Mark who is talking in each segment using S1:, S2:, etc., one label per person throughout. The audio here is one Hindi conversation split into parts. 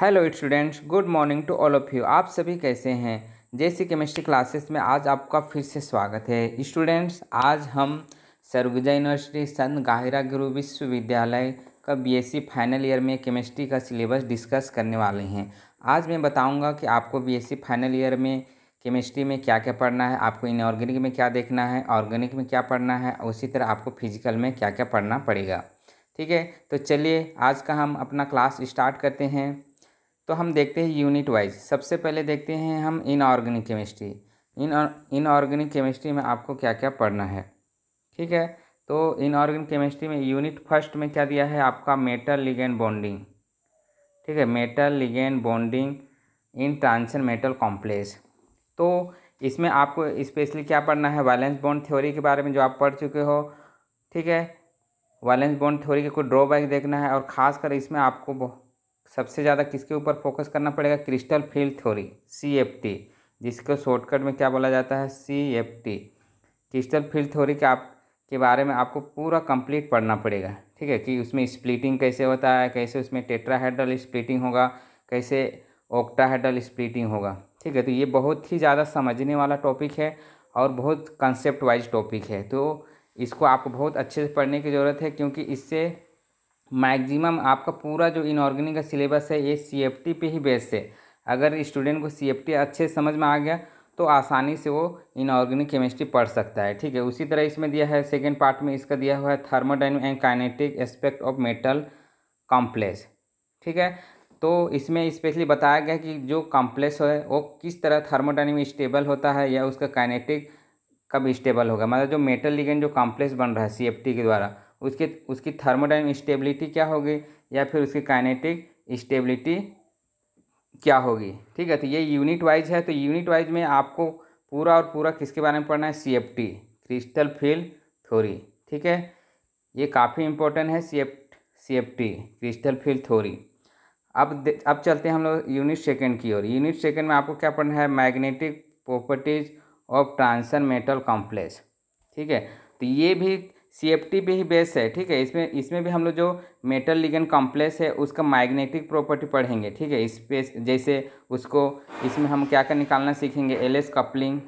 S1: hello students good morning to all of you आप सभी कैसे हैं जैसे केमिस्ट्री क्लासेस में आज आपका फिर से स्वागत है स्टूडेंट्स आज हम सरगुजा यूनिवर्सिटी संत गाहिरा गुरु विश्वविद्यालय का बीएससी फाइनल ईयर में केमिस्ट्री का सिलेबस डिस्कस करने वाले हैं आज मैं बताऊंगा कि आपको बी फाइनल ईयर में केमिस्ट्री में क्या क्या पढ़ना है आपको इनऑर्गेनिक में क्या देखना है ऑर्गेनिक में क्या पढ़ना है उसी तरह आपको फिजिकल में क्या क्या पढ़ना पड़ेगा ठीक है तो चलिए आज का हम अपना क्लास स्टार्ट करते हैं तो हम देखते हैं यूनिट वाइज सबसे पहले देखते हैं हम inorganic chemistry in inorganic chemistry में आपको क्या क्या पढ़ना है ठीक है तो इनऑर्गेनिक केमिस्ट्री में यूनिट फर्स्ट में क्या दिया है आपका मेटल लिगेंड बॉन्डिंग ठीक है metal ligand bonding in transition metal complex तो इसमें आपको स्पेशली क्या पढ़ना है वैलेंस बॉन्ड थ्योरी के बारे में जो आप पढ़ चुके हो ठीक है वैलेंस बॉन्ड थ्योरी के कुछ ड्रॉबैक देखना है और ख़ासकर इसमें आपको सबसे ज़्यादा किसके ऊपर फोकस करना पड़ेगा crystal field theory C F T जिसको शॉर्टकट में क्या बोला जाता है C F T crystal field theory के आप के बारे में आपको पूरा कंप्लीट पढ़ना पड़ेगा ठीक है कि उसमें स्प्लिटिंग कैसे होता है कैसे उसमें टेट्राहेड्रल स्प्लिटिंग होगा कैसे ओक्टाहेड्रल स्प्लिटिंग होगा ठीक है तो ये बहुत ही ज़्यादा समझने वाला टॉपिक है और बहुत कंसेप्ट वाइज टॉपिक है तो इसको आपको बहुत अच्छे से पढ़ने की ज़रूरत है क्योंकि इससे मैक्सिमम आपका पूरा जो इनऑर्गेनिक का सिलेबस है ये सी एफ टी पे ही बेस्ड है अगर स्टूडेंट को सी एफ टी अच्छे समझ में आ गया तो आसानी से वो इनऑर्गेनिक केमिस्ट्री पढ़ सकता है ठीक है उसी तरह इसमें दिया है सेकेंड पार्ट में इसका दिया हुआ है thermodynamic and kinetic aspect of metal complex ठीक है तो इसमें स्पेशली बताया गया कि जो कॉम्प्लेक्स है वो किस तरह थर्मोडाइनमिक स्टेबल होता है या उसका काइनेटिक कब स्टेबल होगा मतलब जो मेटल लिगेंड जो कॉम्प्लेक्स बन रहा है सी के द्वारा उसके उसकी थर्मोडाइन स्टेबिलिटी क्या होगी या फिर उसकी काइनेटिक स्टेबिलिटी क्या होगी ठीक है तो ये यूनिट वाइज है तो यूनिट वाइज में आपको पूरा और पूरा किसके बारे में पढ़ना है C F T crystal field theory ठीक है ये काफ़ी इंपॉर्टेंट है C F C F T crystal field theory अब अब चलते हैं हम लोग यूनिट सेकेंड की ओर यूनिट सेकेंड में आपको क्या पढ़ना है magnetic properties of transition metal complex ठीक है तो ये भी सी भी बेस है ठीक है इसमें इसमें भी हम लोग जो मेटल लिगन कॉम्प्लेक्स है उसका मैग्नेटिक प्रॉपर्टी पढ़ेंगे ठीक है इस पे जैसे उसको इसमें हम क्या क्या निकालना सीखेंगे एल एस कपलिंग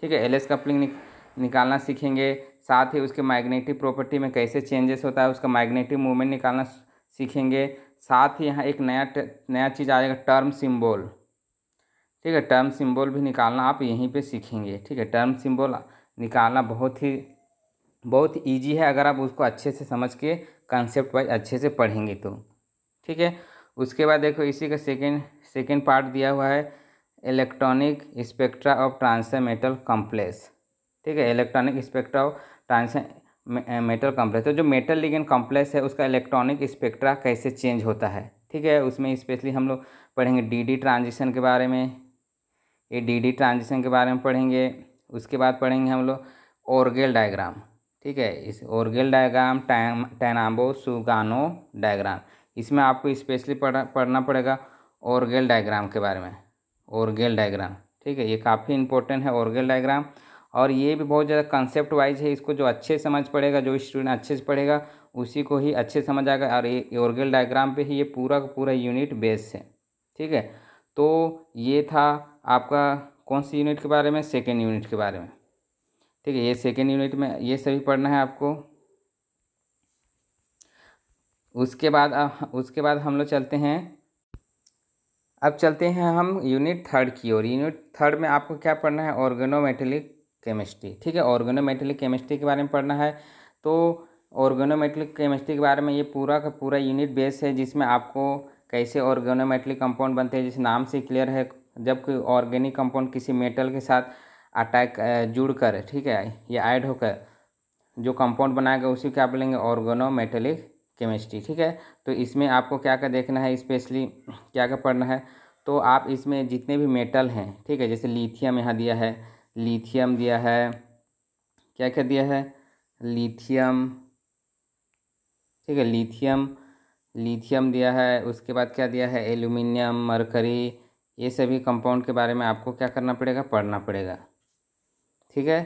S1: ठीक है एल एस कपलिंग निक, निकालना सीखेंगे साथ ही उसके मैग्नेटिक प्रॉपर्टी में कैसे चेंजेस होता है उसका मैग्नेटिक मूवमेंट निकालना सीखेंगे साथ ही यहाँ एक नया नया चीज़ आएगा टर्म सिम्बोल ठीक है टर्म सिम्बोल भी निकालना आप यहीं पर सीखेंगे ठीक है टर्म सिम्बोल निकालना बहुत ही बहुत ईजी है अगर आप उसको अच्छे से समझ के कंसेप्ट वाइज अच्छे से पढ़ेंगे तो ठीक है उसके बाद देखो इसी का सेकेंड सेकेंड पार्ट दिया हुआ है electronic spectra of trans metal complex ठीक है electronic spectra of trans metal complex तो जो मेटल लिगन कॉम्प्लेक्स है उसका इलेक्ट्रॉनिक स्पेक्ट्रा कैसे चेंज होता है ठीक है उसमें स्पेशली हम लोग पढ़ेंगे डीडी ट्रांजिशन के बारे में ये डीडी ट्रांजिशन के बारे में पढ़ेंगे उसके बाद पढ़ेंगे हम लोग ऑर्गेल डायग्राम ठीक है इस ओरगेल डायग्राम टैम टैनाम्बो सुगानो डायग्राम इसमें आपको स्पेशली पढ़ पढ़ना पड़ेगा ओरगेल डायग्राम के बारे में ओरगेल डायग्राम ठीक है ये काफ़ी इंपॉर्टेंट है ओरगेल डायग्राम और ये भी बहुत ज़्यादा कंसेप्ट वाइज है इसको जो अच्छे समझ पड़ेगा जो स्टूडेंट अच्छे से पढ़ेगा उसी को ही अच्छे समझ आएगा और ये ओरगेल डायग्राम पे ही ये पूरा का पूरा यूनिट बेस है ठीक है तो ये था आपका कौन सी यूनिट के बारे में सेकेंड यूनिट के बारे में ठीक है ये सेकेंड यूनिट में ये सभी पढ़ना है आपको उसके बाद उसके बाद हम लोग चलते हैं अब चलते हैं हम यूनिट थर्ड की ओर यूनिट थर्ड में आपको क्या पढ़ना है ऑर्गेनोमेटेलिक केमिस्ट्री ठीक है ऑर्गेनोमेटेलिक केमिस्ट्री के बारे में पढ़ना है तो ऑर्गेनोमेटेलिक केमिस्ट्री के बारे में ये पूरा का पूरा यूनिट बेस है जिसमें आपको कैसे ऑर्गेनोमेटेलिक कंपाउंड बनते हैं जिस नाम से क्लियर है जब कोई ऑर्गेनिक कंपाउंड किसी मेटल के साथ अटैक जुड़कर ठीक है या ऐड होकर जो कंपाउंड बनाएगा उसी क्या बोलेंगे ऑर्गेनो मेटेलिक केमिस्ट्री ठीक है तो इसमें आपको क्या क्या देखना है स्पेशली क्या क्या पढ़ना है तो आप इसमें जितने भी मेटल हैं ठीक है जैसे लिथियम यहाँ दिया है लिथियम दिया है क्या क्या दिया है लिथियम ठीक है लिथियम लिथियम दिया है उसके बाद क्या दिया है एल्यूमिनियम मरकरी ये सभी कंपाउंड के बारे में आपको क्या करना पड़ेगा पढ़ना पड़ेगा ठीक है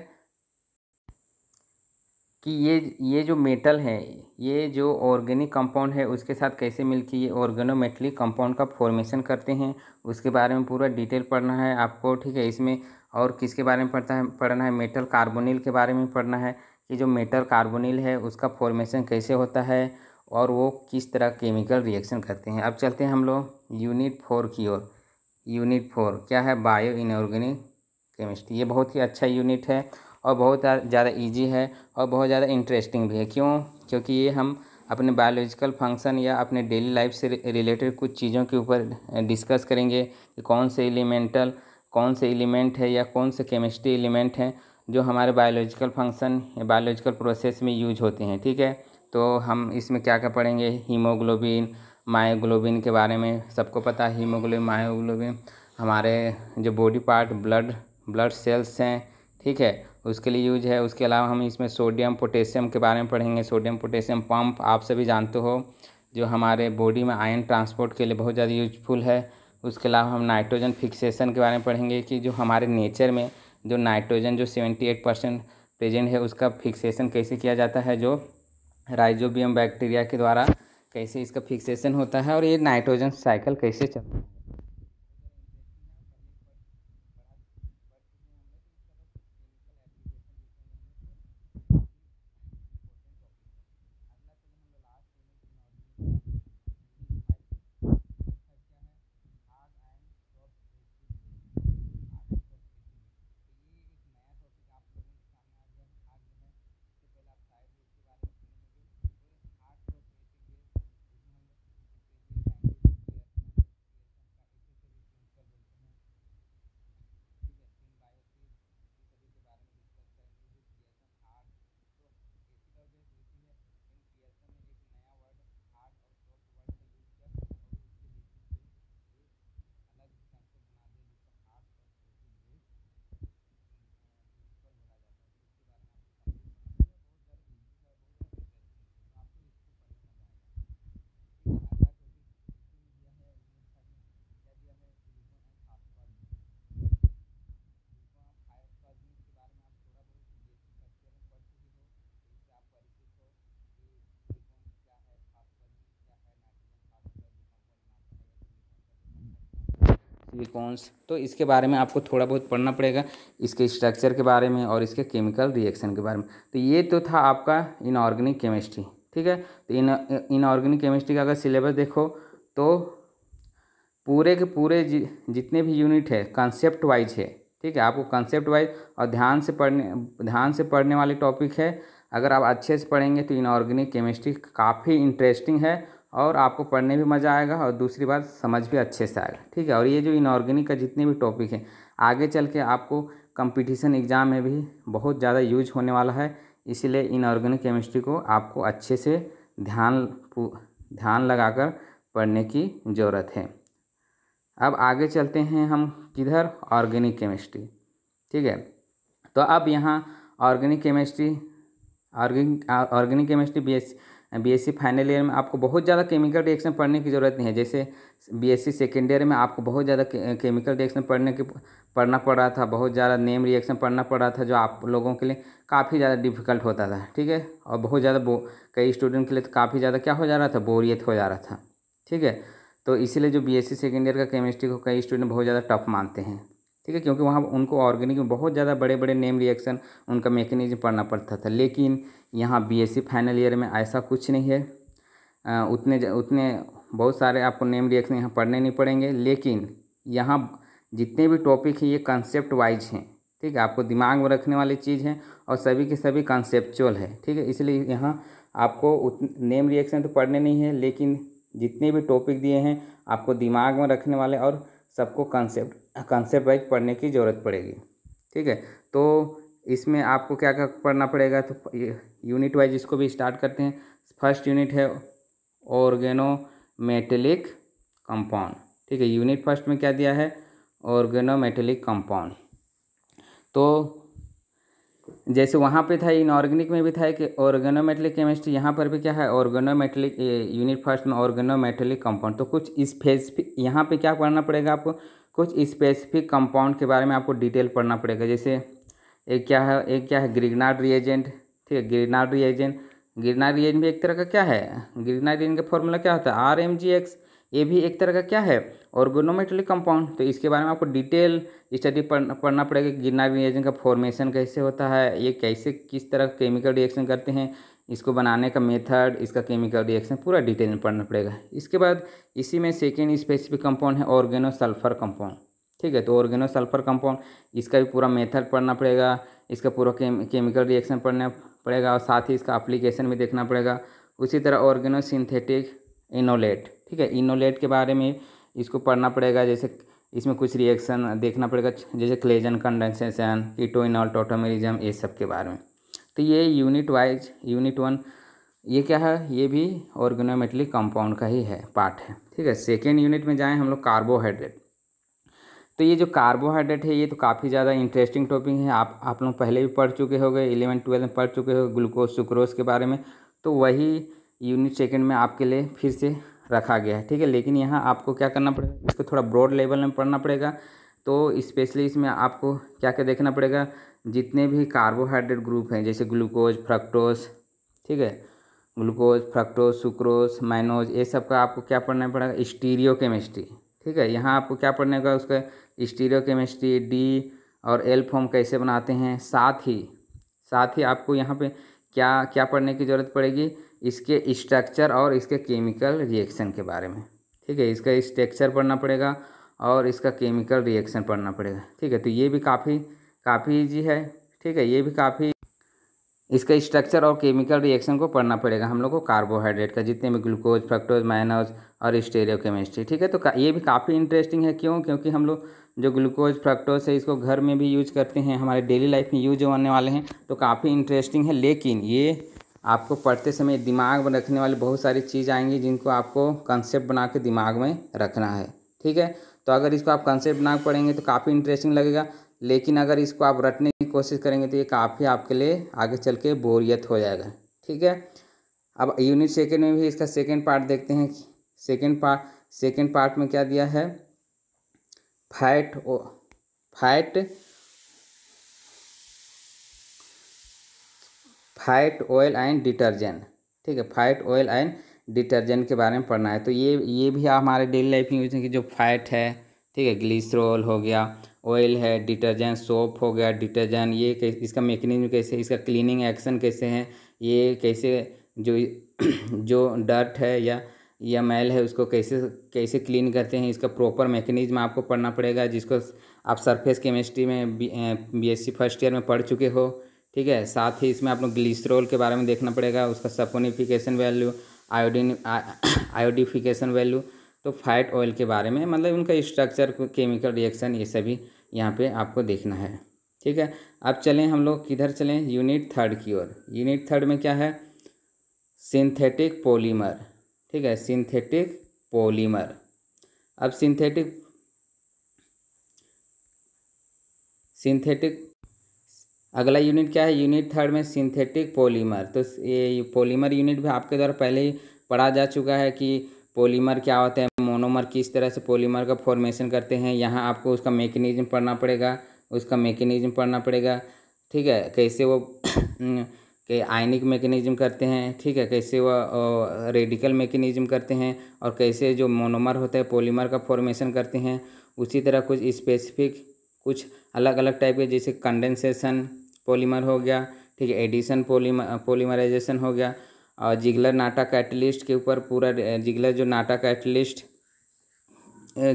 S1: कि ये ये जो मेटल है ये जो ऑर्गेनिक कंपाउंड है उसके साथ कैसे मिलके ये ऑर्गेनोमेटलिक कंपाउंड का फॉर्मेशन करते हैं उसके बारे में पूरा डिटेल पढ़ना है आपको ठीक है इसमें और किसके बारे में पढ़ता है पढ़ना है मेटल कार्बोनिल के बारे में पढ़ना है कि जो मेटल कार्बोनिल है उसका फॉर्मेशन कैसे होता है और वो किस तरह केमिकल रिएक्शन करते हैं अब चलते हैं हम लोग यूनिट फोर की ओर यूनिट फोर क्या है बायो इनऑर्गेनिक केमिस्ट्री ये बहुत ही अच्छा यूनिट है और बहुत ज़्यादा इजी है और बहुत ज़्यादा इंटरेस्टिंग भी है क्यों क्योंकि ये हम अपने बायोलॉजिकल फंक्शन या अपने डेली लाइफ से रिलेटेड कुछ चीज़ों के ऊपर डिस्कस करेंगे कि कौन से एलिमेंटल कौन से एलिमेंट है या कौन से केमिस्ट्री एलिमेंट हैं जो हमारे बायोलॉजिकल फंक्शन या बायोलॉजिकल प्रोसेस में यूज होते हैं ठीक है तो हम इसमें क्या क्या पढ़ेंगे हीमोग्लोबिन मायोग्लोबिन के बारे में सबको पता है हीमोग्लोबिन मायोग्लोबिन हमारे जो body part blood blood cells हैं ठीक है उसके लिए यूज है उसके अलावा हम इसमें सोडियम पोटेशियम के बारे में पढ़ेंगे सोडियम पोटेशियम पम्प आप सभी जानते हो जो हमारे बॉडी में आयन ट्रांसपोर्ट के लिए बहुत ज़्यादा यूजफुल है उसके अलावा हम नाइट्रोजन फिक्सेशन के बारे में पढ़ेंगे कि जो हमारे नेचर में जो नाइट्रोजन जो सेवेंटी एट परसेंट प्रेजेंट है उसका फिक्सेशन कैसे किया जाता है जो राइजोबियम बैक्टीरिया के द्वारा कैसे इसका फिक्सेशन होता है और ये नाइट्रोजन साइकिल कैसे चलता है ग्लिकॉन्स तो इसके बारे में आपको थोड़ा बहुत पढ़ना पड़ेगा इसके स्ट्रक्चर के बारे में और इसके केमिकल रिएक्शन के बारे में तो ये तो था आपका इनऑर्गेनिक केमिस्ट्री ठीक है तो इन इनऑर्गेनिक केमिस्ट्री का अगर सिलेबस देखो तो पूरे के पूरे जि, जितने भी यूनिट है कंसेप्ट वाइज है ठीक है आपको कंसेप्ट वाइज और ध्यान से पढ़ने ध्यान से पढ़ने वाले टॉपिक है अगर आप अच्छे से पढ़ेंगे तो इनऑर्गेनिक केमिस्ट्री काफ़ी इंटरेस्टिंग है और आपको पढ़ने भी मज़ा आएगा और दूसरी बात समझ भी अच्छे से आएगा ठीक है और ये जो इनऑर्गेनिक का जितने भी टॉपिक हैं आगे चल के आपको कंपटीशन एग्ज़ाम में भी बहुत ज़्यादा यूज होने वाला है इसीलिए इनऑर्गेनिक केमिस्ट्री को आपको अच्छे से ध्यान ध्यान लगाकर पढ़ने की ज़रूरत है अब आगे चलते हैं हम किधर ऑर्गेनिक केमिस्ट्री ठीक है तो अब यहाँ organic chemistry organic organic chemistry B BSc final year में आपको बहुत ज़्यादा केमिकल रिएक्शन पढ़ने की ज़रूरत नहीं है जैसे बीएससी सेकेंड ईयर में आपको बहुत ज़्यादा के, केमिकल रिएक्शन पढ़ने के पढ़ना पड़ रहा था बहुत ज़्यादा नेम रिएक्शन पढ़ना पड़ रहा था जो आप लोगों के लिए काफ़ी ज़्यादा डिफिकल्ट होता था ठीक है और बहुत ज़्यादा कई स्टूडेंट के लिए तो काफ़ी ज़्यादा क्या हो जा रहा था बोरियत हो जा रहा था ठीक है तो इसीलिए जो बीएससी सेकेंड ईयर का केमिस्ट्री को कई स्टूडेंट बहुत ज़्यादा टफ मानते हैं ठीक है क्योंकि वहाँ उनको ऑर्गेनिक में बहुत ज़्यादा बड़े बड़े नेम रिएक्शन उनका मैकेनिज्म पढ़ना पड़ता था लेकिन यहाँ बीएससी फाइनल ईयर में ऐसा कुछ नहीं है उतने उतने बहुत सारे आपको नेम रिएक्शन यहाँ पढ़ने नहीं पड़ेंगे लेकिन यहाँ जितने भी टॉपिक हैं ये कंसेप्ट वाइज हैं ठीक है आपको दिमाग में रखने वाली चीज़ है और सभी के सभी कंसेप्चुअल है ठीक है इसलिए यहाँ आपको नेम रिएक्शन तो पढ़ने नहीं है लेकिन जितने भी टॉपिक दिए हैं आपको दिमाग में रखने वाले और सबको कंसेप्ट कंसेप्ट वाइज पढ़ने की ज़रूरत पड़ेगी ठीक है तो इसमें आपको क्या क्या पढ़ना पड़ेगा तो यूनिट वाइज इसको भी स्टार्ट करते हैं फर्स्ट यूनिट है ऑर्गेनो मेटेलिक कंपाउंड ठीक है यूनिट फर्स्ट में क्या दिया है ऑर्गेनो मेटेलिक कंपाउंड तो जैसे वहाँ पे था इनऑर्गेनिक में भी था कि ऑर्गेनोमेटलिक केमिस्ट्री यहाँ पर भी क्या है ऑर्गेनोमेटलिक यूनिट फर्स्ट में ऑर्गेनोमेटलिक कंपाउंड तो कुछ स्पेसिफिक यहाँ पे क्या पढ़ना पड़ेगा आपको कुछ स्पेसिफिक कंपाउंड के बारे में आपको डिटेल पढ़ना पड़ेगा जैसे एक क्या है एक क्या है ग्रिगनाड रिएजेंट ठीक है ग्रिगनाड रिएजेंट ग्रिगनाड रिएजेंट भी एक तरह का क्या है ग्रिगनाड रिएजेंट का फॉर्मूला क्या होता है आर एम जी एक्स ये भी एक तरह का क्या है ऑर्गोनोमेटली कंपाउंड तो इसके बारे में आपको डिटेल स्टडी पढ़, पढ़ना पड़ेगा गिरना रिएजन का फॉर्मेशन कैसे होता है ये कैसे किस तरह केमिकल रिएक्शन करते हैं इसको बनाने का मेथड इसका केमिकल रिएक्शन पूरा डिटेल में पढ़ना पड़ेगा इसके बाद इसी में सेकेंड स्पेसिफिक कंपाउंड है ऑर्गेनो सल्फर कंपाउंड ठीक है तो ऑर्गेनो सल्फर कंपाउंड इसका भी पूरा मेथड पढ़ना पड़ेगा इसका पूरा केमिकल रिएक्शन पढ़ना पड़ेगा और साथ ही इसका अप्लीकेशन भी देखना पड़ेगा उसी तरह ऑर्गेनो सिंथेटिक इनोलेट ठीक है इनोलेट के बारे में इसको पढ़ना पड़ेगा जैसे इसमें कुछ रिएक्शन देखना पड़ेगा जैसे क्लेजन कंडेंसेशन कीटोइनॉल टोटोमेरिज्म ये सब के बारे में तो ये यूनिट वाइज यूनिट वन ये क्या है ये भी ऑर्गेनोमेटली कंपाउंड का ही है पार्ट है ठीक है सेकेंड यूनिट में जाएँ हम लोग कार्बोहाइड्रेट तो ये जो कार्बोहाइड्रेट है ये तो काफ़ी ज़्यादा इंटरेस्टिंग टॉपिक है आप आप लोग पहले भी पढ़ चुके हो गए इलेवन ट्वेल्थ में पढ़ चुके हो ग्लूकोज सुक्रोज के बारे में तो वही यूनिट सेकेंड में आपके लिए फिर से रखा गया है ठीक है लेकिन यहाँ आपको क्या करना पड़ेगा इसको थोड़ा ब्रॉड लेवल में पढ़ना पड़ेगा तो स्पेशली इसमें आपको क्या क्या देखना पड़ेगा जितने भी कार्बोहाइड्रेट ग्रुप हैं जैसे ग्लूकोज फ्रक्टोज ठीक है ग्लूकोज फ्रक्टोज सुक्रोज माइनोज ये सब का आपको क्या पढ़ना पड़ेगा स्टीरियो केमिस्ट्री ठीक है यहाँ आपको क्या पढ़ने का उसका स्टीरियो केमिस्ट्री डी और एल फॉर्म कैसे बनाते हैं साथ ही साथ ही आपको यहाँ पे क्या क्या पढ़ने की ज़रूरत पड़ेगी इसके स्ट्रक्चर और इसके केमिकल रिएक्शन के बारे में ठीक है इसका स्ट्रक्चर पढ़ना पड़ेगा और इसका केमिकल रिएक्शन पढ़ना पड़ेगा ठीक है तो ये भी काफ़ी काफ़ी ईजी है ठीक है ये भी काफ़ी इसका स्ट्रक्चर और केमिकल रिएक्शन को पढ़ना पड़ेगा हम लोग को कार्बोहाइड्रेट का जितने भी ग्लूकोज फ्रक्टोज माइनोज और स्टेरियो केमिस्ट्री ठीक है तो ये भी काफ़ी इंटरेस्टिंग है क्यों क्योंकि हम लोग जो ग्लूकोज फ्रक्टोज है इसको घर में भी यूज करते हैं हमारे डेली लाइफ में यूज होने वाले हैं तो काफ़ी इंटरेस्टिंग है लेकिन ये आपको पढ़ते समय दिमाग में रखने वाली बहुत सारी चीज़ आएंगी जिनको आपको कंसेप्ट बना के दिमाग में रखना है ठीक है तो अगर इसको आप कंसेप्ट बना के पढ़ेंगे तो काफ़ी इंटरेस्टिंग लगेगा लेकिन अगर इसको आप रटने की कोशिश करेंगे तो ये काफ़ी आपके लिए आगे चल के बोरियत हो जाएगा ठीक है अब यूनिट सेकेंड में भी इसका सेकेंड पार्ट देखते हैं सेकेंड पार्ट सेकेंड पार्ट में क्या दिया है fat O fat fat oil and detergent ठीक है फाइट ऑयल एंड डिटर्जेंट के बारे में पढ़ना है तो ये ये भी हमारे डेली लाइफ में यूज की जो फाइट है ठीक है ग्लिसरोल हो गया ऑयल है डिटर्जेंट सोप हो गया डिटर्जेंट ये कैसे इसका मेकनिज्म कैसे इसका क्लीनिंग एक्शन कैसे है ये कैसे जो जो डर्ट है या या मैल है उसको कैसे कैसे क्लीन करते हैं इसका प्रॉपर मैकेनिज्म आपको पढ़ना पड़ेगा जिसको आप सरफेस केमिस्ट्री में बी बीएससी फर्स्ट ईयर में पढ़ चुके हो ठीक है साथ ही इसमें आप लोग ग्लिसरोल के बारे में देखना पड़ेगा उसका saponification value iodine iodification value तो फाइट ऑयल के बारे में मतलब उनका स्ट्रक्चर केमिकल रिएक्शन ये सभी यहाँ पे आपको देखना है ठीक है अब चलें हम लोग किधर चलें यूनिट थर्ड की ओर यूनिट थर्ड में क्या है सिंथेटिक पोलीमर ठीक है सिंथेटिक पोलीमर अब सिंथेटिक सिंथेटिक अगला यूनिट क्या है यूनिट थर्ड में सिंथेटिक पॉलीमर तो ये पॉलीमर यूनिट भी आपके द्वारा पहले ही पढ़ा जा चुका है कि पॉलीमर क्या होता है मोनोमर किस तरह से पॉलीमर का फॉर्मेशन करते हैं यहाँ आपको उसका मेकेनिज्म पढ़ना पड़ेगा उसका मेकेनिज्म पढ़ना पड़ेगा ठीक है कैसे वो आयनिक मेकेनिज्म करते हैं ठीक है कैसे वो रेडिकल मेकेनिज्म करते हैं और कैसे जो मोनोमर होता है पॉलीमर का फॉर्मेशन करते हैं उसी तरह कुछ स्पेसिफिक कुछ अलग अलग टाइप के जैसे कंडेंसेशन पॉलीमर हो गया ठीक है एडिशन पोलीमर पोलीमराइजेशन हो गया और जिगलर नाटा कैटलिस्ट के ऊपर पूरा जिगलर जो नाटा कैटलिस्ट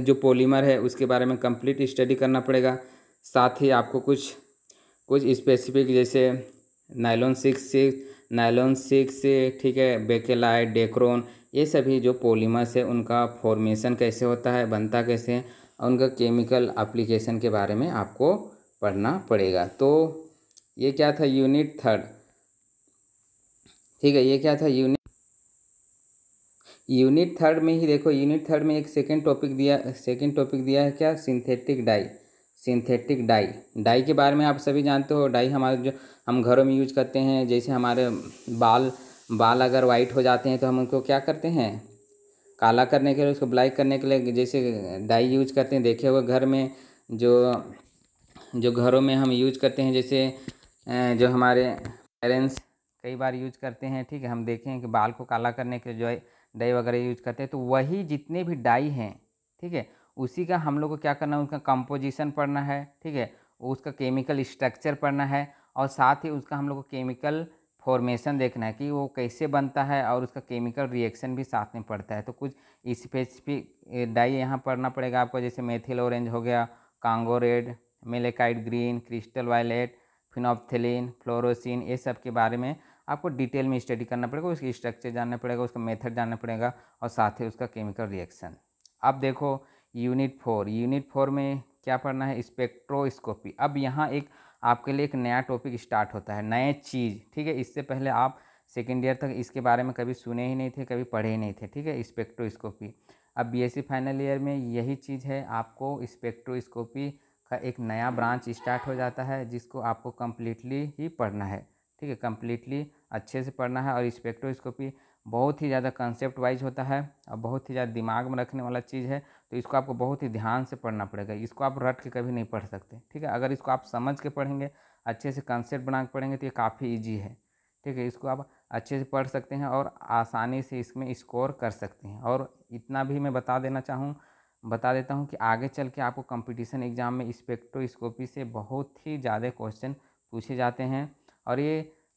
S1: जो पॉलीमर है उसके बारे में कंप्लीट स्टडी करना पड़ेगा साथ ही आपको कुछ कुछ स्पेसिफिक जैसे nylon six six nylon six ठीक है बेकेलाइट डेक्रोन ये सभी जो पॉलीमर्स है उनका फॉर्मेशन कैसे होता है बनता कैसे है और उनका केमिकल एप्लीकेशन के बारे में आपको पढ़ना पड़ेगा तो ये क्या था यूनिट थर्ड ठीक है ये क्या था यूनिट यूनिट थर्ड में ही देखो यूनिट थर्ड में एक सेकेंड टॉपिक दिया सेकेंड टॉपिक दिया है क्या synthetic dye synthetic dye dye के बारे में आप सभी जानते हो डाई हमारे जो हम घरों में यूज करते हैं जैसे हमारे बाल बाल अगर वाइट हो जाते हैं तो हम उनको क्या करते हैं काला करने के लिए उसको ब्लैक करने के लिए जैसे डाई यूज करते हैं देखे हुए घर में जो जो घरों में हम यूज करते हैं जैसे जो हमारे पेरेंट्स कई बार यूज करते हैं ठीक है हम देखें कि बाल को काला करने के जो है डाई वगैरह यूज करते हैं तो वही जितने भी डाई हैं ठीक है उसी का हम लोग को क्या करना है उसका कंपोजिशन पढ़ना है ठीक है उसका केमिकल स्ट्रक्चर पढ़ना है और साथ ही उसका हम लोग को केमिकल फॉर्मेशन देखना है कि वो कैसे बनता है और उसका केमिकल रिएक्शन भी साथ में पड़ता है तो कुछ स्पेसिफिक डाई यहाँ पढ़ना पड़ेगा आपको जैसे मेथिल ऑरेंज हो गया Congo red malachite green crystal violet phenolphthalein fluorescein ये सब के बारे में आपको डिटेल में स्टडी करना पड़ेगा उसकी स्ट्रक्चर जानना पड़ेगा उसका मेथड जानना पड़ेगा और साथ ही उसका केमिकल रिएक्शन अब देखो यूनिट फोर यूनिट फोर में क्या पढ़ना है स्पेक्ट्रोस्कोपी अब यहाँ एक आपके लिए एक नया टॉपिक स्टार्ट होता है नए चीज़ ठीक है इससे पहले आप सेकेंड ईयर तक इसके बारे में कभी सुने ही नहीं थे कभी पढ़े ही नहीं थे ठीक है स्पेक्ट्रोस्कोपी अब बी फाइनल ईयर में यही चीज़ है आपको स्पेक्ट्रोस्कोपी का एक नया ब्रांच स्टार्ट हो जाता है जिसको आपको कम्प्लीटली ही पढ़ना है ठीक है कम्प्लीटली अच्छे से पढ़ना है और स्पेक्ट्रोस्कोपी बहुत ही ज़्यादा कंसेप्ट वाइज होता है और बहुत ही ज़्यादा दिमाग में रखने वाला चीज़ है तो इसको आपको बहुत ही ध्यान से पढ़ना पड़ेगा इसको आप रट के कभी नहीं पढ़ सकते ठीक है अगर इसको आप समझ के पढ़ेंगे अच्छे से कंसेप्ट बना के पढ़ेंगे तो ये काफ़ी ईजी है ठीक है इसको आप अच्छे से पढ़ सकते हैं और आसानी से इसमें स्कोर कर सकते हैं और इतना भी मैं बता देना चाहूँ बता देता हूँ कि आगे चल के आपको कंपटीशन एग्ज़ाम में स्पेक्ट्रोस्कोपी से बहुत ही ज़्यादा क्वेश्चन पूछे जाते हैं और ये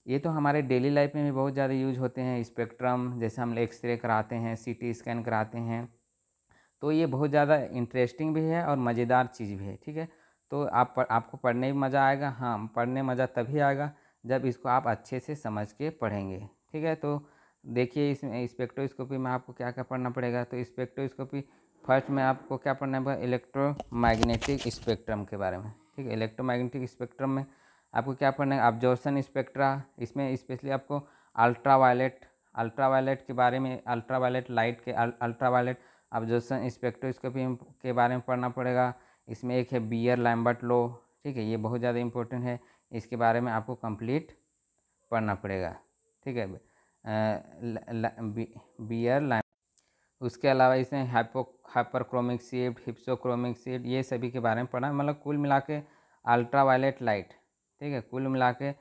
S1: ये तो हमारे डेली लाइफ में भी बहुत ज़्यादा यूज होते हैं स्पेक्ट्रम जैसे हम एक्सरे कराते हैं सीटी स्कैन कराते हैं तो ये बहुत ज़्यादा इंटरेस्टिंग भी है और मज़ेदार चीज़ भी है ठीक है तो आप पर, आपको पढ़ने में मज़ा आएगा हाँ पढ़ने मज़ा तभी आएगा जब इसको आप अच्छे से समझ के पढ़ेंगे ठीक है तो देखिए इसमें स्पेक्ट्रोस्कोपी में आपको क्या क्या पढ़ना पड़ेगा तो स्पेक्ट्रोस्कोपी फर्स्ट में आपको क्या पढ़ना है इलेक्ट्रोमैग्नेटिक स्पेक्ट्रम के बारे में ठीक है इलेक्ट्रोमैग्नेटिक स्पेक्ट्रम में आपको क्या पढ़ना है ऑब्जॉर्सन स्पेक्ट्रा इसमें स्पेशली आपको अल्ट्रावायलेट अल्ट्रावायलेट के बारे में अल्ट्रावायलेट लाइट के अल्ट्रावायलेट ऑब्जॉर्सन स्पेक्ट्रोस्कोपी के बारे में पढ़ना पड़ेगा इसमें एक है बियर लैम्बर्ट लो ठीक है ये बहुत ज़्यादा इंपॉर्टेंट है इसके बारे में आपको कंप्लीट पढ़ना पड़ेगा ठीक है बियर लाइम उसके अलावा इसने hypo hyperchromic shift hypsochromic shift ये सभी के बारे में पढ़ा मतलब कुल मिला के अल्ट्रा वायलेट लाइट ठीक है कुल मिला के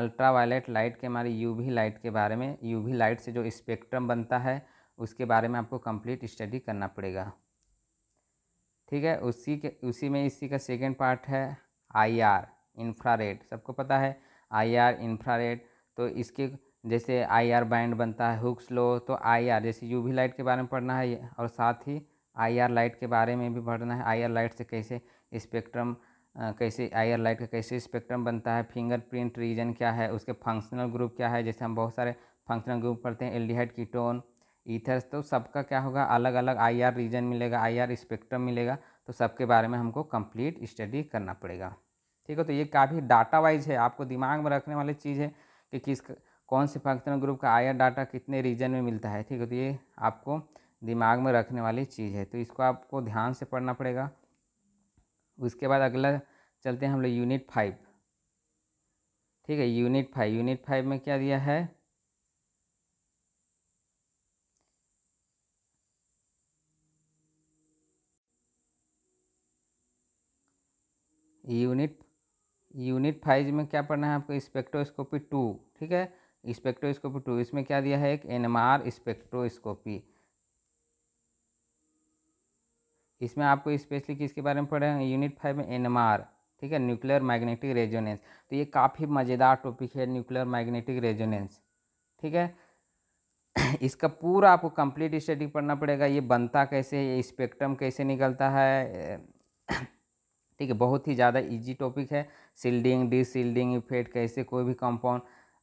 S1: अल्ट्रा वायलेट लाइट के हमारे यूवी लाइट के बारे में यूवी लाइट से जो स्पेक्ट्रम बनता है उसके बारे में आपको कंप्लीट स्टडी करना पड़ेगा ठीक है उसी के उसी में इसी का सेकेंड पार्ट है आई आर रेड सबको पता है आई आर रेड तो इसके जैसे आईआर बैंड बनता है हुक्स लो तो आईआर जैसे यूवी लाइट के बारे में पढ़ना है और साथ ही आईआर लाइट के बारे में भी पढ़ना है आईआर लाइट से कैसे स्पेक्ट्रम कैसे आईआर लाइट का कैसे स्पेक्ट्रम बनता है फिंगरप्रिंट रीजन क्या है उसके फंक्शनल ग्रुप क्या है जैसे हम बहुत सारे फंक्शनल ग्रुप पढ़ते हैं एल्डिहाइड कीटोन ईथर्स तो सबका क्या होगा अलग अलग आर रीजन मिलेगा आर स्पेक्ट्रम मिलेगा तो सबके बारे में हमको कम्प्लीट स्टडी करना पड़ेगा ठीक है तो ये काफ़ी डाटा वाइज है आपको दिमाग में रखने वाली चीज़ है कि किस कौन से फंक्शनल ग्रुप का आयर डाटा कितने रीजन में मिलता है ठीक है तो ये आपको दिमाग में रखने वाली चीज़ है तो इसको आपको ध्यान से पढ़ना पड़ेगा उसके बाद अगला चलते हैं हम लोग यूनिट फाइव ठीक है यूनिट फाइव यूनिट फाइव में क्या दिया है यूनिट यूनिट फाइव में क्या पढ़ना है आपको स्पेक्ट्रोस्कोपी टू ठीक है स्पेक्ट्रोस्कोपी टू इसमें क्या दिया है एक एन एम आर स्पेक्ट्रोस्कोपी इसमें आपको स्पेशली किसके बारे में पढ़े हैं यूनिट फाइव में एन ठीक है न्यूक्लियर मैग्नेटिक रेजोनेंस तो ये काफ़ी मज़ेदार टॉपिक है न्यूक्लियर मैग्नेटिक रेजोनेंस ठीक है इसका पूरा आपको कंप्लीट स्टडी पढ़ना पड़ेगा ये बनता कैसे ये स्पेक्ट्रम कैसे निकलता है ठीक है बहुत ही ज़्यादा इजी टॉपिक है सील्डिंग डिसील्डिंग इफेक्ट कैसे कोई भी कंपाउंड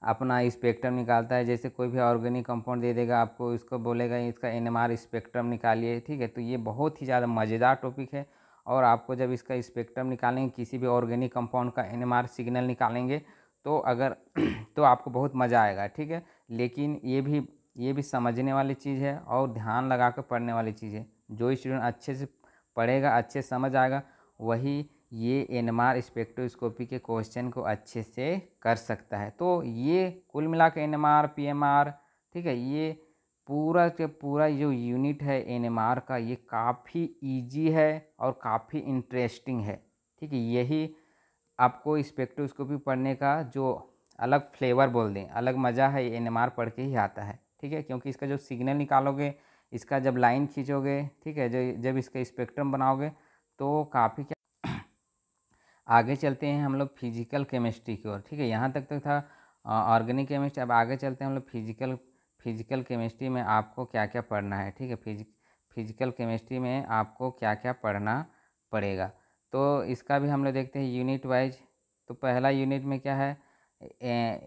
S1: अपना स्पेक्ट्रम निकालता है जैसे कोई भी ऑर्गेनिक कंपाउंड दे देगा आपको इसको बोलेगा इसका एन स्पेक्ट्रम निकालिए ठीक है तो ये बहुत ही ज़्यादा मज़ेदार टॉपिक है और आपको जब इसका स्पेक्ट्रम निकालेंगे किसी भी ऑर्गेनिक कंपाउंड का एन सिग्नल निकालेंगे तो अगर तो आपको बहुत मज़ा आएगा ठीक है लेकिन ये भी ये भी समझने वाली चीज़ है और ध्यान लगा कर पढ़ने वाली चीज़ है जो स्टूडेंट अच्छे से पढ़ेगा अच्छे समझ आएगा वही ये आर स्पेक्ट्रोस्कोपी के क्वेश्चन को अच्छे से कर सकता है तो ये कुल मिला के एन एम ठीक है ये पूरा के पूरा जो यूनिट है एनएमआर का ये काफ़ी इजी है और काफ़ी इंटरेस्टिंग है ठीक है यही आपको स्पेक्ट्रोस्कोपी पढ़ने का जो अलग फ्लेवर बोल दें अलग मज़ा है आर पढ़ के ही आता है ठीक है क्योंकि इसका जो सिग्नल निकालोगे इसका जब लाइन खींचोगे ठीक है जो जब इसका स्पेक्ट्रम बनाओगे तो काफ़ी आगे चलते हैं हम लोग फिजिकल केमिस्ट्री की ओर ठीक है यहाँ तक तो था ऑर्गेनिक केमिस्ट्री अब आगे चलते हैं हम लोग फिजिकल फिजिकल केमिस्ट्री में आपको क्या क्या पढ़ना है ठीक है फिजिक फिजिकल केमिस्ट्री में आपको क्या क्या पढ़ना पड़ेगा तो इसका भी हम लोग देखते हैं यूनिट वाइज तो पहला यूनिट में क्या है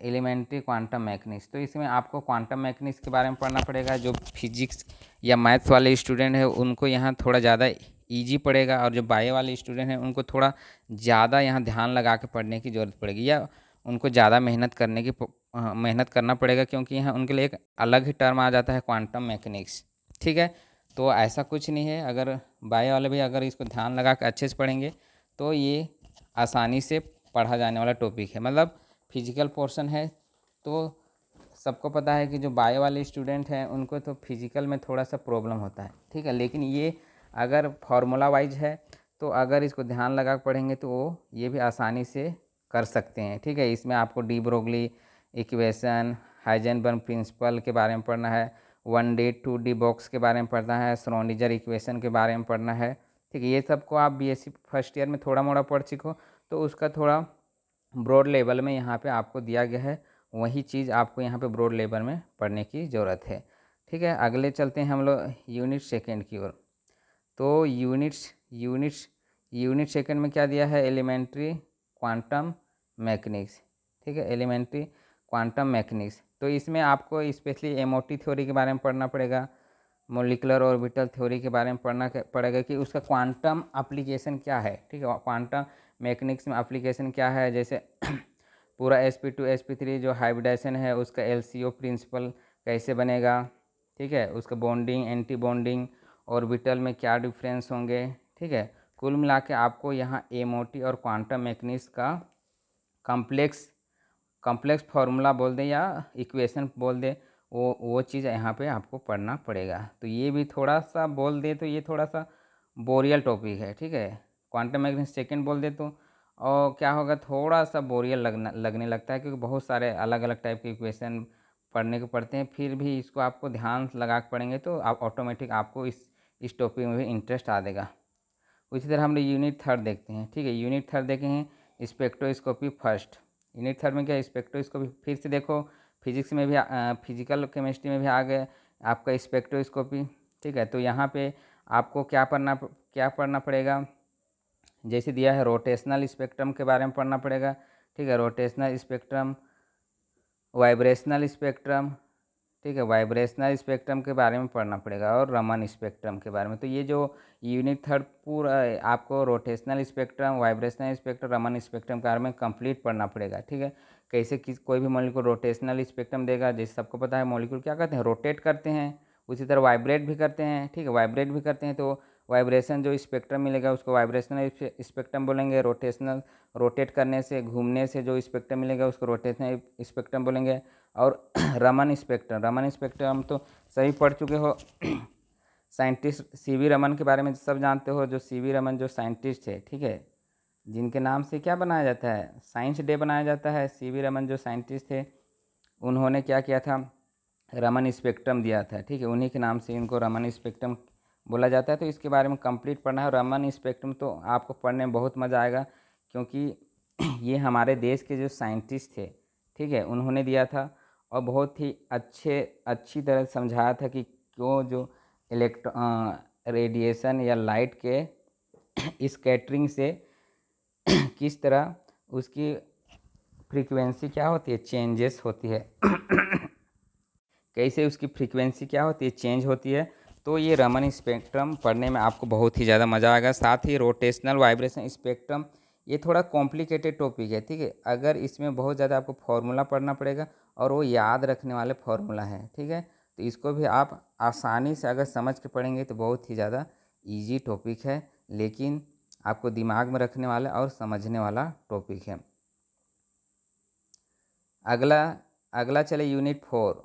S1: एलिमेंट्री क्वांटम मैकनिक्स तो इसमें आपको क्वांटम मैकनिक्स के बारे में पढ़ना पड़ेगा जो फिजिक्स या मैथ्स वाले स्टूडेंट हैं उनको यहाँ थोड़ा ज़्यादा ईजी पड़ेगा और जो बायो वाले स्टूडेंट हैं उनको थोड़ा ज़्यादा यहाँ ध्यान लगा के पढ़ने की ज़रूरत पड़ेगी या उनको ज़्यादा मेहनत करने की मेहनत करना पड़ेगा क्योंकि यहाँ उनके लिए एक अलग ही टर्म आ जाता है क्वांटम मैकेनिक्स ठीक है तो ऐसा कुछ नहीं है अगर बायो वाले भी अगर इसको ध्यान लगा के अच्छे से पढ़ेंगे तो ये आसानी से पढ़ा जाने वाला टॉपिक है मतलब फिजिकल पोर्सन है तो सबको पता है कि जो बायो वाले स्टूडेंट हैं उनको तो फिजिकल में थोड़ा सा प्रॉब्लम होता है ठीक है लेकिन ये अगर फार्मूला वाइज है तो अगर इसको ध्यान लगा पढ़ेंगे तो वो ये भी आसानी से कर सकते हैं ठीक है इसमें आपको de Broglie equation Heisenberg principle के बारे में पढ़ना है one D two D box के बारे में पढ़ना है स्रोनिजर इक्वेशन के बारे में पढ़ना है ठीक है ये सब को आप बीएससी फर्स्ट ईयर में थोड़ा मोड़ा पढ़ सीखो तो उसका थोड़ा ब्रॉड लेवल में यहाँ पे आपको दिया गया है वही चीज़ आपको यहाँ पे ब्रॉड लेवल में पढ़ने की ज़रूरत है ठीक है अगले चलते हैं हम लोग यूनिट सेकेंड की ओर तो यूनिट्स यूनिट्स यूनिट सेकंड में क्या दिया है एलिमेंट्री क्वांटम मैकेनिक्स ठीक है एलिमेंट्री क्वांटम मैकेनिक्स तो इसमें आपको स्पेशली एम थ्योरी के बारे में पढ़ना पड़ेगा मोलिकुलर ऑर्बिटल थ्योरी के बारे में पढ़ना पड़ेगा कि उसका क्वांटम अप्लीकेशन क्या है ठीक है क्वांटम मैकेनिक्स में अप्लीकेशन क्या है जैसे पूरा S P two S P three जो हाइब्रिडाइशन है उसका एल सी ओ प्रिंसिपल कैसे बनेगा ठीक है उसका बॉन्डिंग एंटी बॉन्डिंग ऑर्बिटल में क्या डिफरेंस होंगे ठीक है कुल मिला के आपको यहाँ एमओटी और क्वांटम मैकनिक्स का कॉम्प्लेक्स कॉम्प्लेक्स फार्मूला बोल दें या इक्वेशन बोल दें वो वो चीज़ यहाँ पे आपको पढ़ना पड़ेगा तो ये भी थोड़ा सा बोल दे तो ये थोड़ा सा बोरियल टॉपिक है ठीक है क्वांटम मैग्नेटिक्स सेकेंड बोल दे तो और क्या होगा थोड़ा सा बोरियल लगना लगने लगता है क्योंकि बहुत सारे अलग अलग टाइप के इक्वेशन पढ़ने को पड़ते हैं फिर भी इसको आपको ध्यान लगा के पढ़ेंगे तो आप ऑटोमेटिक आपको इस इस टॉपिक में भी इंटरेस्ट आ देगा उसी तरह हम लोग यूनिट थर्ड देखते हैं ठीक है यूनिट थर्ड देखे हैं स्पेक्ट्रोस्कोपी फर्स्ट यूनिट थर्ड में क्या स्पेक्ट्रोस्कोपी फिर से देखो फिजिक्स में भी आ, फिजिकल केमिस्ट्री में भी आ गए आपका स्पेक्ट्रोस्कोपी ठीक है तो यहाँ पे आपको क्या पढ़ना क्या पढ़ना पड़ेगा जैसे दिया है रोटेशनल स्पेक्ट्रम के बारे में पढ़ना पड़ेगा ठीक है रोटेशनल स्पेक्ट्रम वाइब्रेशनल स्पेक्ट्रम ठीक है वाइब्रेशनल स्पेक्ट्रम के बारे में पढ़ना पड़ेगा और रमन स्पेक्ट्रम के बारे में तो ये जो यूनिट थर्ड पूरा आपको rotational spectrum vibrational spectrum Raman spectrum के बारे में कंप्लीट पढ़ना पड़ेगा ठीक है कैसे किस कोई भी मॉलिक्यूल रोटेशनल स्पेक्ट्रम देगा जैसे सबको पता है मॉलिक्यूल क्या करते हैं रोटेट करते हैं उसी तरह वाइब्रेट भी करते हैं ठीक है वाइब्रेट भी करते हैं तो वाइब्रेशन जो स्पेक्ट्रम मिलेगा उसको वाइब्रेशनल स्पेक्ट्रम बोलेंगे रोटेशनल रोटेट करने से घूमने से जो स्पेक्ट्रम मिलेगा उसको रोटेशनल स्पेक्ट्रम बोलेंगे और रमन इंस्पेक्टर रमन इंस्पेक्टर हम तो सही पढ़ चुके हो साइंटिस्ट सी वी रमन के बारे में तो सब जानते हो जो सी वी रमन जो साइंटिस्ट है ठीक है जिनके नाम से क्या बनाया जाता है साइंस डे बनाया जाता है सी वी रमन जो साइंटिस्ट थे उन्होंने क्या किया था रमन स्पेक्ट्रम दिया था ठीक है उन्हीं के नाम से इनको रमन स्पेक्ट्रम बोला जाता है तो इसके बारे में कंप्लीट पढ़ना है रमन स्पेक्ट्रम तो आपको पढ़ने में बहुत मज़ा आएगा क्योंकि ये हमारे देश के जो साइंटिस्ट थे ठीक है उन्होंने दिया था और बहुत ही अच्छे अच्छी तरह समझाया था कि क्यों जो इलेक्ट्रो रेडिएशन या लाइट के स्कैटरिंग से किस तरह उसकी फ्रीक्वेंसी क्या होती है चेंजेस होती है कैसे उसकी फ्रीक्वेंसी क्या होती है चेंज होती है तो ये रमन स्पेक्ट्रम पढ़ने में आपको बहुत ही ज़्यादा मज़ा आएगा साथ ही रोटेशनल वाइब्रेशन स्पेक्ट्रम ये थोड़ा कॉम्प्लिकेटेड टॉपिक है ठीक है अगर इसमें बहुत ज़्यादा आपको फॉर्मूला पढ़ना पड़ेगा और वो याद रखने वाले फॉर्मूला है ठीक है तो इसको भी आप आसानी से अगर समझ के पढ़ेंगे तो बहुत ही ज़्यादा ईजी टॉपिक है लेकिन आपको दिमाग में रखने वाला और समझने वाला टॉपिक है अगला अगला चले यूनिट फोर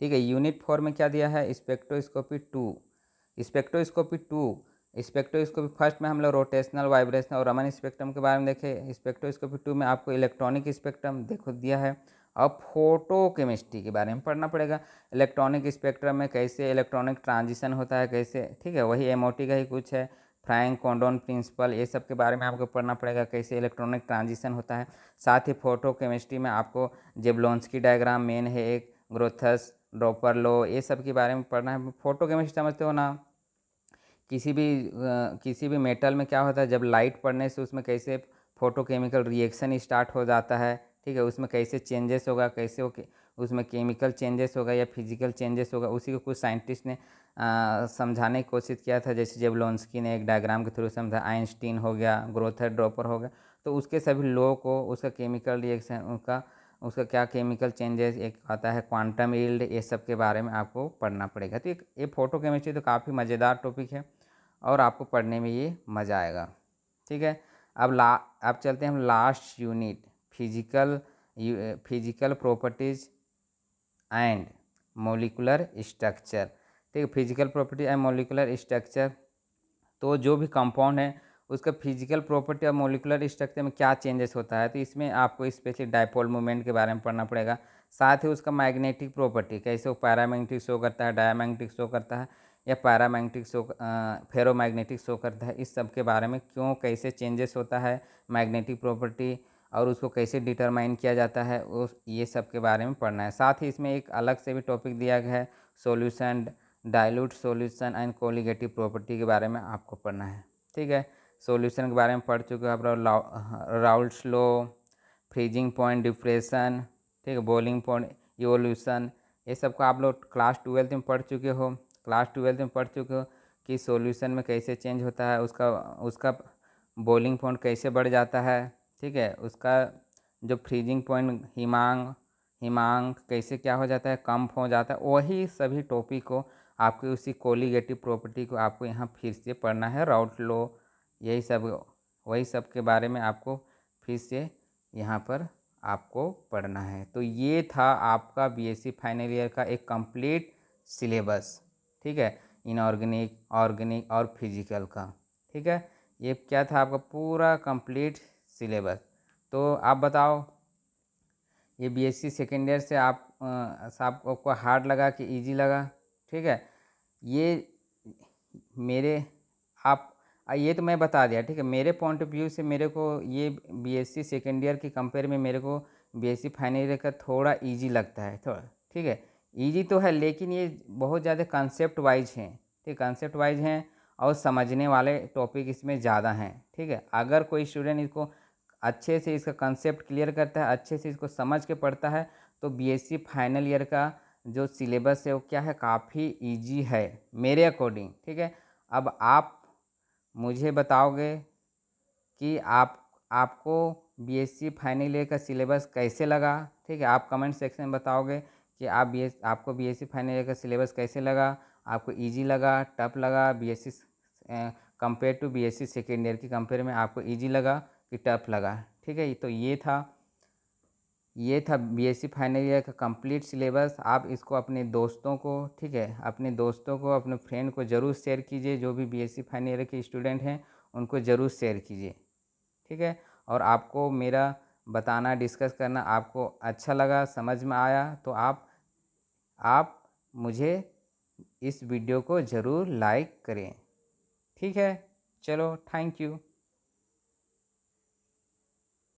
S1: ठीक है यूनिट फोर में क्या दिया है spectroscopy two spectroscopy two spectroscopy first में हम लोग रोटेशनल वाइब्रेशनल और रमन स्पेक्ट्रम के बारे में देखें स्पेक्ट्रोस्कोपी टू में आपको इलेक्ट्रॉनिक स्पेक्ट्रम देखो दिया है अब फोटो केमिस्ट्री के बारे में पढ़ना पड़ेगा इलेक्ट्रॉनिक स्पेक्ट्रम में कैसे इलेक्ट्रॉनिक ट्रांजिशन होता है कैसे ठीक है वही एमओटी का ही कुछ है फ्राइंग कॉन्डोन प्रिंसिपल ये सब के बारे में आपको पढ़ना पड़ेगा कैसे इलेक्ट्रॉनिक ट्रांजिशन होता है साथ ही फोटो केमिस्ट्री में आपको की डायग्राम मेन है एक ग्रोथस ड्रोपर लो ये सब के बारे में पढ़ना है फोटो केमिस्ट्री समझते हो ना किसी भी किसी भी मेटल में क्या होता है जब लाइट पड़ने से उसमें कैसे फोटोकेमिकल रिएक्शन स्टार्ट हो जाता है ठीक है उसमें कैसे चेंजेस होगा कैसे हो उसमें केमिकल चेंजेस होगा या फिजिकल चेंजेस होगा उसी को कुछ साइंटिस्ट ने समझाने की कोशिश किया था जैसे जब लोन्सकी ने एक डायग्राम के थ्रू समझा आइंस्टीन हो गया ग्रोथर ड्रॉपर हो गया तो उसके सभी लोगों को उसका केमिकल रिएक्शन उनका उसका क्या केमिकल चेंजेस एक आता है क्वांटम ईल्ड ये सब के बारे में आपको पढ़ना पड़ेगा तो ये फोटो केमिस्ट्री तो काफ़ी मज़ेदार टॉपिक है और आपको पढ़ने में ये मज़ा आएगा ठीक है अब ला अब चलते हैं हम last unit physical physical properties and molecular structure ठीक है physical property and molecular structure तो जो भी कंपाउंड है उसका फिजिकल प्रॉपर्टी और मोलिकुलर स्ट्रक्चर में क्या चेंजेस होता है तो इसमें आपको स्पेशली डायपोल मूवमेंट के बारे में पढ़ना पड़ेगा साथ ही उसका मैग्नेटिक प्रॉपर्टी कैसे वो पैरामैग्नेटिक शो करता है डायामैग्नेटिक शो करता है या पैरामैग्नेटिक शो फेरोमैग्नेटिक शो करता है इस सब के बारे में क्यों कैसे चेंजेस होता है मैग्नेटिक प्रॉपर्टी और उसको कैसे डिटरमाइन किया जाता है उस ये सब के बारे में पढ़ना है साथ ही इसमें एक अलग से भी टॉपिक दिया गया है solution dilute solution and colligative property के बारे में आपको पढ़ना है ठीक है सॉल्यूशन के बारे में पढ़ चुके हो आप राउल स्लो फ्रीजिंग पॉइंट डिप्रेशन ठीक है बॉलिंग पॉइंट इवोल्यूशन ये सब का आप लोग क्लास ट्वेल्थ में पढ़ चुके हो क्लास ट्वेल्थ में पढ़ चुके हो कि सॉल्यूशन में कैसे चेंज होता है उसका उसका बॉलिंग पॉइंट कैसे बढ़ जाता है ठीक है उसका जो फ्रीजिंग पॉइंट हिमांग हिमांग कैसे क्या हो जाता है कम हो जाता है वही सभी टॉपिक को आपके उसी कोलिगेटिव प्रॉपर्टी को आपको यहाँ फिर से पढ़ना है राउट लो यही सब वही सब के बारे में आपको फिर से यहाँ पर आपको पढ़ना है तो ये था आपका बीएससी फाइनल ईयर का एक कंप्लीट सिलेबस ठीक है इनऑर्गेनिक ऑर्गेनिक और फिजिकल का ठीक है ये क्या था आपका पूरा कंप्लीट सिलेबस तो आप बताओ ये बीएससी सेकेंड ईयर से आप आपको हार्ड लगा कि इजी लगा ठीक है ये मेरे आप ये तो मैं बता दिया ठीक है मेरे पॉइंट ऑफ व्यू से मेरे को ये बीएससी सेकेंड ईयर के कंपेयर में मेरे को बीएससी फाइनल ईयर का थोड़ा इजी लगता है थोड़ा तो, ठीक है इजी तो है लेकिन ये बहुत ज़्यादा कंसेप्ट वाइज हैं ठीक कंसेप्ट वाइज हैं और समझने वाले टॉपिक इसमें ज़्यादा हैं ठीक है अगर कोई स्टूडेंट इसको अच्छे से इसका कंसेप्ट क्लियर करता है अच्छे से इसको समझ के पढ़ता है तो सी फाइनल ईयर का जो सिलेबस है वो क्या है काफ़ी ईजी है मेरे अकॉर्डिंग ठीक है अब आप मुझे बताओगे कि आप आपको B S C final year का सिलेबस कैसे लगा ठीक है आप कमेंट सेक्शन में बताओगे कि आप बी एस आपको B S C final year का सिलेबस कैसे लगा आपको इजी लगा टफ लगा B S C compare to B S C second year की कंपेयर में आपको इजी लगा कि टफ लगा ठीक है तो ये था ये था बीएससी फाइनल ईयर का कंप्लीट सिलेबस आप इसको अपने दोस्तों को ठीक है अपने दोस्तों को अपने फ्रेंड को ज़रूर शेयर कीजिए जो भी बीएससी फाइनल ईयर के स्टूडेंट हैं उनको ज़रूर शेयर कीजिए ठीक है और आपको मेरा बताना डिस्कस करना आपको अच्छा लगा समझ में आया तो आप आप मुझे इस वीडियो को ज़रूर लाइक करें ठीक है चलो थैंक यू